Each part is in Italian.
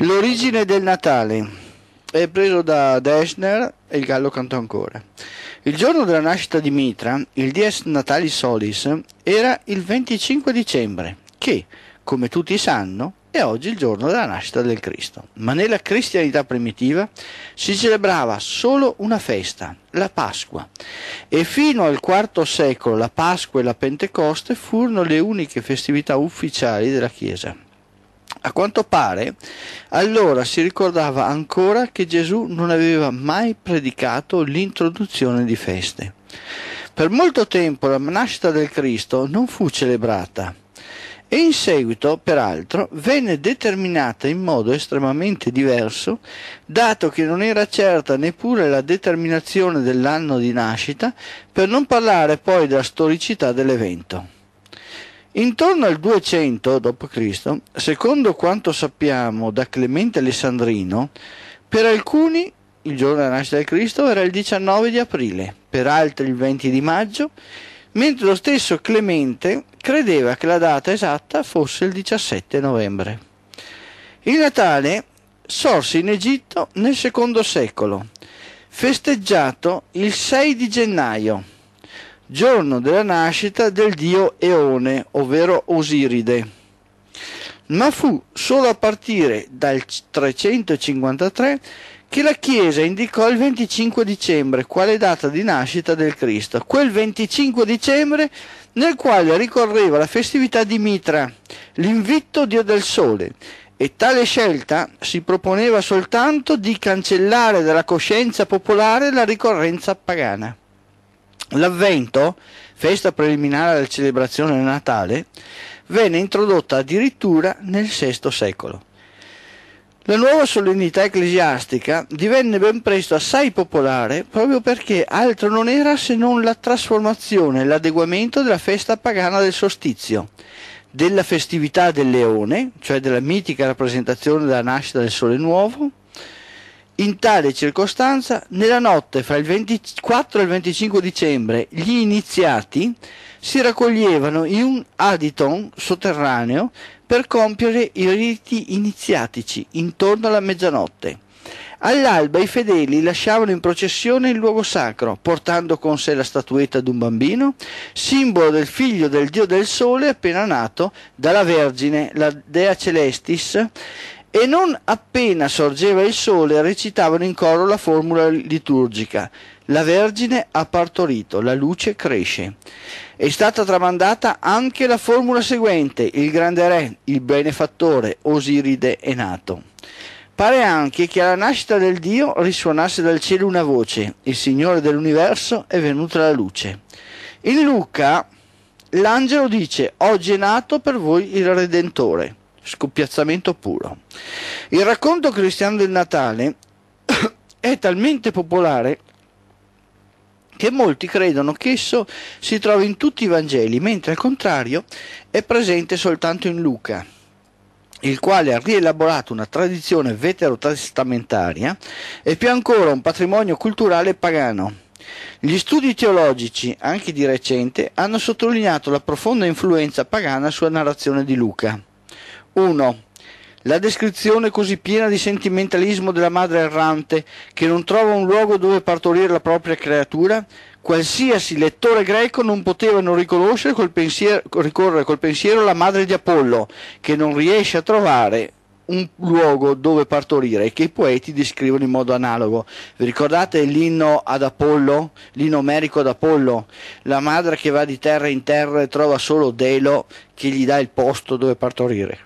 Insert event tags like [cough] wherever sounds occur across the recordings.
L'origine del Natale è preso da Deschner e il gallo canta ancora. Il giorno della nascita di Mitra, il dies Natalis solis, era il 25 dicembre, che, come tutti sanno, è oggi il giorno della nascita del Cristo. Ma nella cristianità primitiva si celebrava solo una festa, la Pasqua, e fino al IV secolo la Pasqua e la Pentecoste furono le uniche festività ufficiali della Chiesa. A quanto pare, allora si ricordava ancora che Gesù non aveva mai predicato l'introduzione di feste. Per molto tempo la nascita del Cristo non fu celebrata e in seguito, peraltro, venne determinata in modo estremamente diverso, dato che non era certa neppure la determinazione dell'anno di nascita, per non parlare poi della storicità dell'evento. Intorno al 200 d.C., secondo quanto sappiamo da Clemente Alessandrino, per alcuni il giorno della nascita di Cristo era il 19 di aprile, per altri il 20 di maggio, mentre lo stesso Clemente credeva che la data esatta fosse il 17 novembre. Il Natale sorse in Egitto nel secondo secolo, festeggiato il 6 di gennaio giorno della nascita del dio Eone, ovvero Osiride. Ma fu solo a partire dal 353 che la Chiesa indicò il 25 dicembre quale data di nascita del Cristo, quel 25 dicembre nel quale ricorreva la festività di Mitra, l'invitto dio del sole, e tale scelta si proponeva soltanto di cancellare dalla coscienza popolare la ricorrenza pagana. L'avvento, festa preliminare alla celebrazione del Natale, venne introdotta addirittura nel VI secolo. La nuova solennità ecclesiastica divenne ben presto assai popolare proprio perché altro non era se non la trasformazione e l'adeguamento della festa pagana del solstizio, della festività del leone, cioè della mitica rappresentazione della nascita del sole nuovo, in tale circostanza, nella notte fra il 24 e il 25 dicembre, gli iniziati si raccoglievano in un aditon sotterraneo per compiere i riti iniziatici intorno alla mezzanotte. All'alba i fedeli lasciavano in processione il luogo sacro, portando con sé la statuetta di un bambino, simbolo del figlio del dio del sole appena nato dalla Vergine, la Dea Celestis, e non appena sorgeva il sole recitavano in coro la formula liturgica la Vergine ha partorito, la luce cresce. È stata tramandata anche la formula seguente, il grande re, il benefattore, Osiride è nato. Pare anche che alla nascita del Dio risuonasse dal cielo una voce, il Signore dell'universo è venuta la luce. In Luca l'angelo dice, oggi è nato per voi il Redentore scoppiazzamento puro. Il racconto cristiano del Natale [coughs] è talmente popolare che molti credono che esso si trovi in tutti i Vangeli, mentre al contrario è presente soltanto in Luca, il quale ha rielaborato una tradizione veterotestamentaria e più ancora un patrimonio culturale pagano. Gli studi teologici, anche di recente, hanno sottolineato la profonda influenza pagana sulla narrazione di Luca. 1. La descrizione così piena di sentimentalismo della madre errante che non trova un luogo dove partorire la propria creatura, qualsiasi lettore greco non poteva non riconoscere col pensiero, ricorrere col pensiero alla madre di Apollo, che non riesce a trovare un luogo dove partorire e che i poeti descrivono in modo analogo. Vi ricordate l'inno ad Apollo, l'inno omerico ad Apollo? La madre che va di terra in terra e trova solo Delo che gli dà il posto dove partorire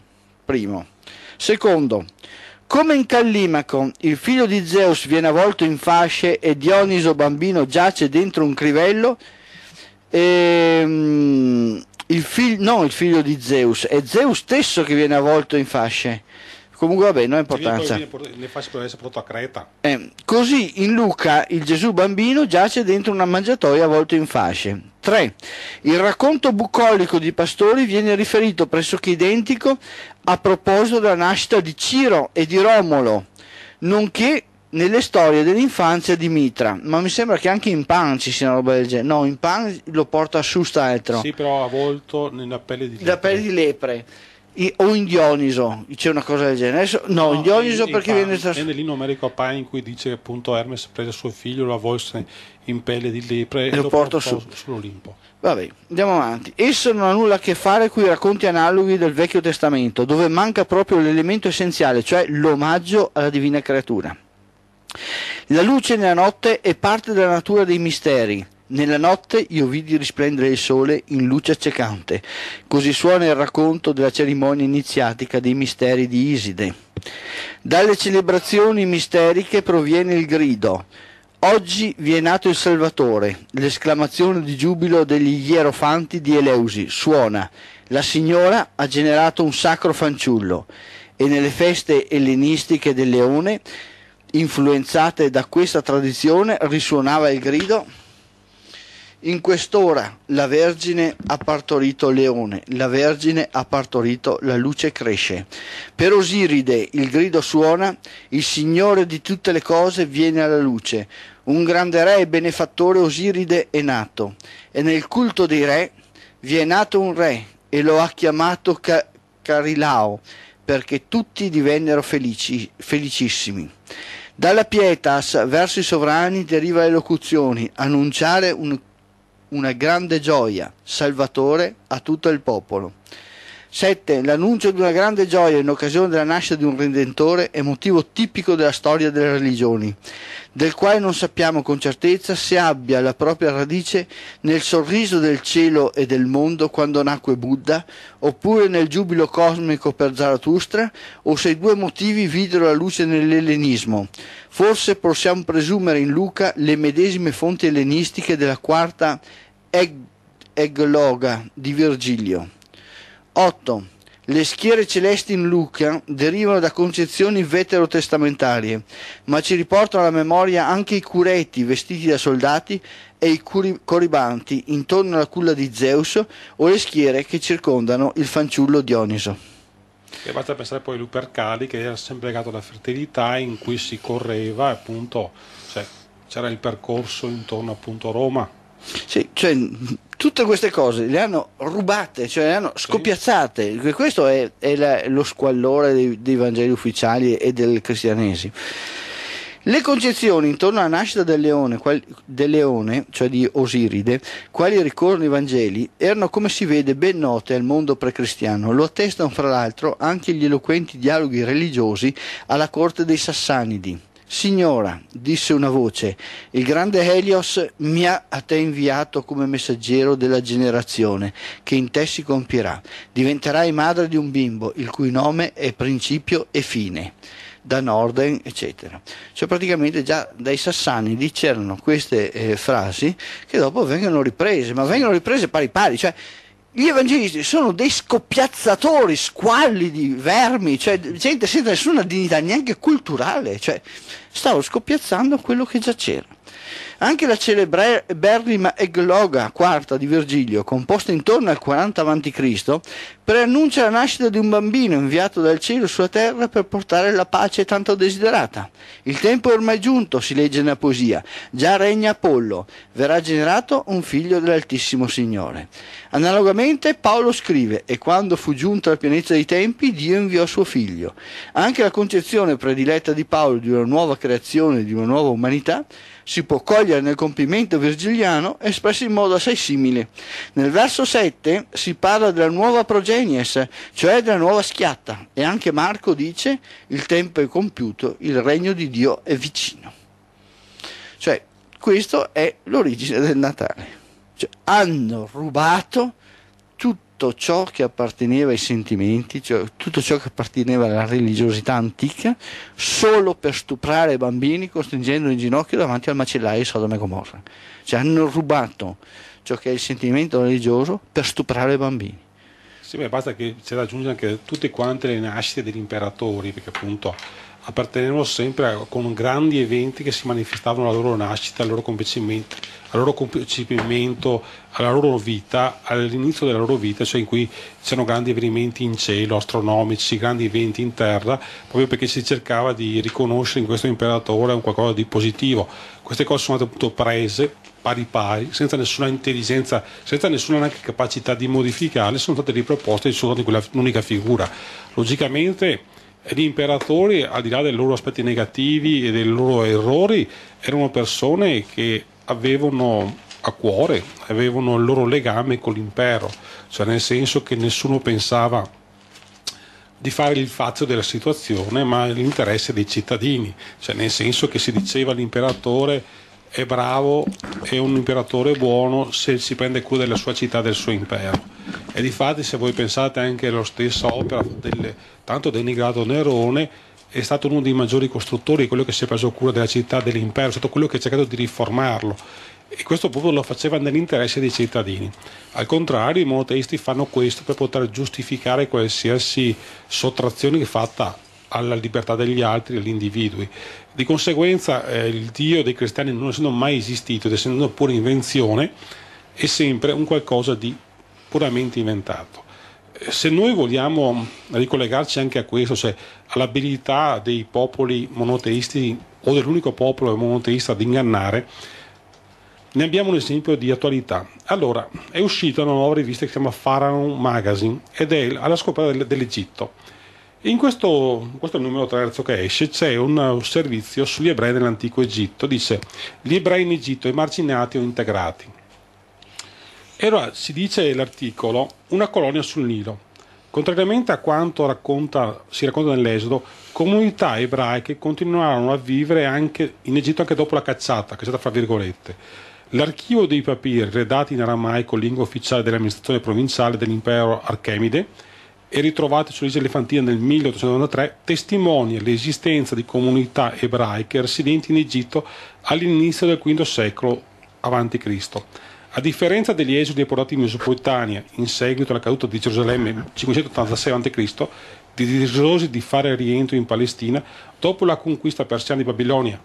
primo. Secondo, come in Callimaco il figlio di Zeus viene avvolto in fasce e Dioniso bambino giace dentro un crivello, ehm, il fig- non il figlio di Zeus, è Zeus stesso che viene avvolto in fasce. Comunque vabbè, non ha importanza. Le faccio per essere portato a Creta. Eh, così in Luca il Gesù bambino giace dentro una mangiatoia avvolto in fasce. 3. Il racconto bucolico di Pastori viene riferito pressoché identico a proposito della nascita di Ciro e di Romolo, nonché nelle storie dell'infanzia di Mitra, ma mi sembra che anche in Pan ci sia una roba del genere. No, in Pan lo porta su sta altro. Sì, però avvolto nella pelle di lepre. La pelle di lepre o in Dioniso c'è una cosa del genere Adesso, no, no in Dioniso in, perché in, viene tras- viene l'inomerico a Pai in cui dice che appunto Hermes prese suo figlio lo avvolse in pelle di lepre e, lo, lo porta su. sull'Olimpo vabbè andiamo avanti esso non ha nulla a che fare con i racconti analoghi del Vecchio Testamento dove manca proprio l'elemento essenziale cioè l'omaggio alla divina creatura la luce nella notte è parte della natura dei misteri nella notte io vidi risplendere il sole in luce accecante. Così suona il racconto della cerimonia iniziatica dei misteri di Iside. Dalle celebrazioni misteriche proviene il grido. Oggi vi è nato il Salvatore. L'esclamazione di giubilo degli ierofanti di Eleusi suona. La Signora ha generato un sacro fanciullo. E nelle feste ellenistiche del leone, influenzate da questa tradizione, risuonava il grido. In quest'ora la Vergine ha partorito il leone, la Vergine ha partorito la luce cresce. Per Osiride il grido suona, il Signore di tutte le cose viene alla luce. Un grande re e benefattore Osiride è nato, e nel culto dei re vi è nato un re, e lo ha chiamato Ca- Carilao, perché tutti divennero felici, felicissimi. Dalla pietas verso i sovrani deriva le locuzioni, annunciare un una grande gioia, Salvatore a tutto il popolo. 7. L'annuncio di una grande gioia in occasione della nascita di un Redentore è motivo tipico della storia delle religioni, del quale non sappiamo con certezza se abbia la propria radice nel sorriso del cielo e del mondo quando nacque Buddha, oppure nel giubilo cosmico per Zarathustra, o se i due motivi videro la luce nell'ellenismo. Forse possiamo presumere in Luca le medesime fonti ellenistiche della quarta Egloga di Virgilio. 8. Le schiere celesti in Luca derivano da concezioni veterotestamentarie, ma ci riportano alla memoria anche i curetti vestiti da soldati e i curi- coribanti intorno alla culla di Zeus o le schiere che circondano il fanciullo Dioniso. E basta pensare poi a Lupercali che era sempre legato alla fertilità in cui si correva, appunto, cioè, c'era il percorso intorno appunto a Roma. Sì, cioè tutte queste cose le hanno rubate, cioè le hanno scopiazzate. Sì. Questo è, è la, lo squallore dei, dei Vangeli ufficiali e del cristianesimo. Le concezioni intorno alla nascita del leone, quali, del leone, cioè di Osiride, quali ricordano i Vangeli, erano come si vede ben note al mondo precristiano. Lo attestano fra l'altro anche gli eloquenti dialoghi religiosi alla corte dei Sassanidi Signora, disse una voce, il grande Helios mi ha a te inviato come messaggero della generazione che in te si compirà. Diventerai madre di un bimbo, il cui nome è principio e fine. Da Norden, eccetera. Cioè, praticamente già dai Sassani c'erano queste eh, frasi che dopo vengono riprese, ma vengono riprese pari pari. Cioè, gli evangelisti sono dei scoppiazzatori, squallidi, vermi, cioè gente senza nessuna dignità neanche culturale, cioè stavano scoppiazzando quello che già c'era. Anche la celeberrima Egloga IV di Virgilio, composta intorno al 40 a.C., preannuncia la nascita di un bambino inviato dal cielo sulla terra per portare la pace tanto desiderata. Il tempo è ormai giunto, si legge nella poesia. Già regna Apollo, verrà generato un figlio dell'Altissimo Signore. Analogamente Paolo scrive: E quando fu giunta la pianeta dei tempi, Dio inviò suo figlio. Anche la concezione prediletta di Paolo di una nuova creazione, di una nuova umanità, si può cogliere nel compimento virgiliano espresso in modo assai simile. Nel verso 7 si parla della nuova progenies, cioè della nuova schiatta, e anche Marco dice il tempo è compiuto, il regno di Dio è vicino. Cioè, questo è l'origine del Natale. Cioè, hanno rubato tutto tutto ciò che apparteneva ai sentimenti, cioè tutto ciò che apparteneva alla religiosità antica, solo per stuprare i bambini costringendoli in ginocchio davanti al macellaio di Sodoma e Gomorra. Cioè hanno rubato ciò che è il sentimento religioso per stuprare i bambini. Sì, beh, basta che si raggiunge anche tutte quante le nascite degli imperatori, perché appunto appartenevano sempre a, con grandi eventi che si manifestavano alla loro nascita, al loro compiacimento, al loro compiacimento, alla loro vita, all'inizio della loro vita, cioè in cui c'erano grandi avvenimenti in cielo, astronomici, grandi eventi in terra, proprio perché si cercava di riconoscere in questo imperatore un qualcosa di positivo. Queste cose sono state appunto prese pari pari, senza nessuna intelligenza, senza nessuna capacità di modificarle, sono state riproposte solo di quell'unica figura. Logicamente gli imperatori, al di là dei loro aspetti negativi e dei loro errori, erano persone che avevano a cuore, avevano il loro legame con l'impero, cioè nel senso che nessuno pensava di fare il fazio della situazione, ma l'interesse dei cittadini, cioè nel senso che si diceva l'imperatore è bravo, è un imperatore buono se si prende cura della sua città, del suo impero. E difatti se voi pensate anche alla stessa opera del tanto denigrato Nerone, è stato uno dei maggiori costruttori, quello che si è preso cura della città, dell'impero, è stato quello che ha cercato di riformarlo. E questo proprio lo faceva nell'interesse dei cittadini. Al contrario, i monoteisti fanno questo per poter giustificare qualsiasi sottrazione fatta alla libertà degli altri, degli individui. Di conseguenza, eh, il Dio dei cristiani, non essendo mai esistito ed essendo pure invenzione, è sempre un qualcosa di puramente inventato. Eh, se noi vogliamo ricollegarci anche a questo, cioè all'abilità dei popoli monoteisti o dell'unico popolo monoteista di ingannare, ne abbiamo un esempio di attualità. Allora, è uscita una nuova rivista che si chiama Pharaoh Magazine ed è alla scoperta dell'Egitto. In questo, questo è il numero terzo che esce, c'è un servizio sugli ebrei dell'antico Egitto. Dice, gli ebrei in Egitto, emarginati o integrati. Era, si dice l'articolo, una colonia sul Nilo. Contrariamente a quanto racconta, si racconta nell'Esodo, comunità ebraiche continuarono a vivere anche in Egitto anche dopo la cacciata, che è stata fra virgolette. L'archivio dei papiri redati in aramaico, lingua ufficiale dell'amministrazione provinciale dell'impero Archemide, e ritrovati sull'isola Elefantina nel 1893, testimonia l'esistenza di comunità ebraiche residenti in Egitto all'inizio del V secolo a.C. A differenza degli esodi portati in Mesopotamia in seguito alla caduta di Gerusalemme 586 a.C., desiderosi di fare rientro in Palestina dopo la conquista persiana di Babilonia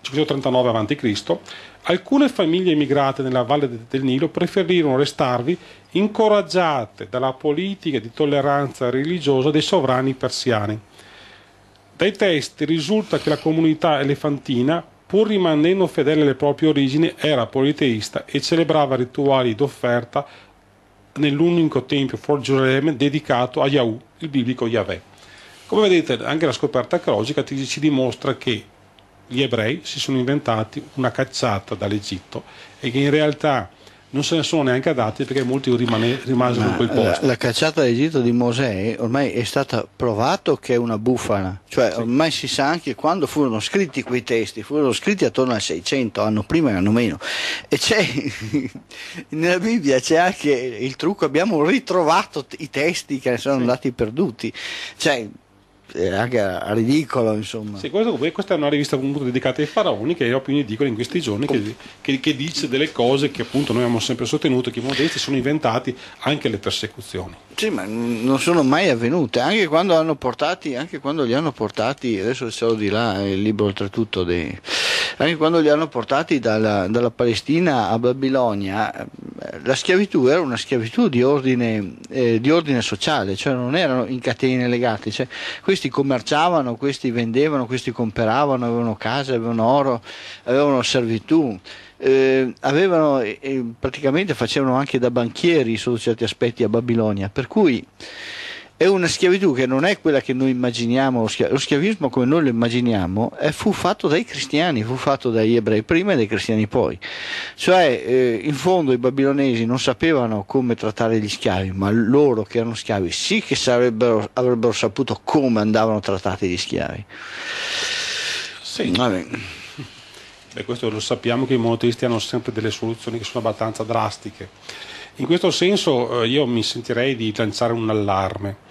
539 a.C., alcune famiglie emigrate nella valle del Nilo preferirono restarvi incoraggiate dalla politica di tolleranza religiosa dei sovrani persiani. Dai testi risulta che la comunità elefantina pur rimanendo fedele alle proprie origini, era politeista e celebrava rituali d'offerta nell'unico tempio for Jerusalem dedicato a Yahweh, il biblico Yahweh. Come vedete, anche la scoperta archeologica ci dimostra che gli ebrei si sono inventati una cacciata dall'Egitto e che in realtà non se ne sono neanche andati perché molti rimasero in quel posto. La, la cacciata d'Egitto di Mosè ormai è stata provata che è una bufala, cioè sì. ormai si sa anche quando furono scritti quei testi, furono scritti attorno al 600, anno prima e anno meno, e c'è, [laughs] nella Bibbia c'è anche il trucco, abbiamo ritrovato i testi che sono sì. andati perduti, cioè anche a ridicolo insomma sì, questo, questa è una rivista appunto dedicata ai faraoni che è proprio in edicola in questi giorni che, che, che, dice delle cose che appunto noi abbiamo sempre sostenuto che i modesti sono inventati anche le persecuzioni sì, ma non sono mai avvenute, anche quando, hanno portati, anche quando li hanno portati, adesso c'ho di là eh, il libro oltretutto, dei, anche quando li hanno portati dalla, dalla, Palestina a Babilonia, eh, la schiavitù era una schiavitù di ordine, eh, di ordine sociale, cioè non erano in catene legate, cioè, questi commerciavano, questi vendevano, questi compravano, avevano case, avevano oro, avevano servitù eh, avevano, eh, praticamente facevano anche da banchieri sotto certi aspetti a Babilonia, per cui è una schiavitù che non è quella che noi immaginiamo, lo schiavismo come noi lo immaginiamo è, fu fatto dai cristiani, fu fatto dagli ebrei prima e dai cristiani poi, cioè eh, in fondo i babilonesi non sapevano come trattare gli schiavi, ma loro che erano schiavi sì che avrebbero saputo come andavano trattati gli schiavi. Sì. Vabbè e questo lo sappiamo che i monoteisti hanno sempre delle soluzioni che sono abbastanza drastiche. In questo senso eh, io mi sentirei di lanciare un allarme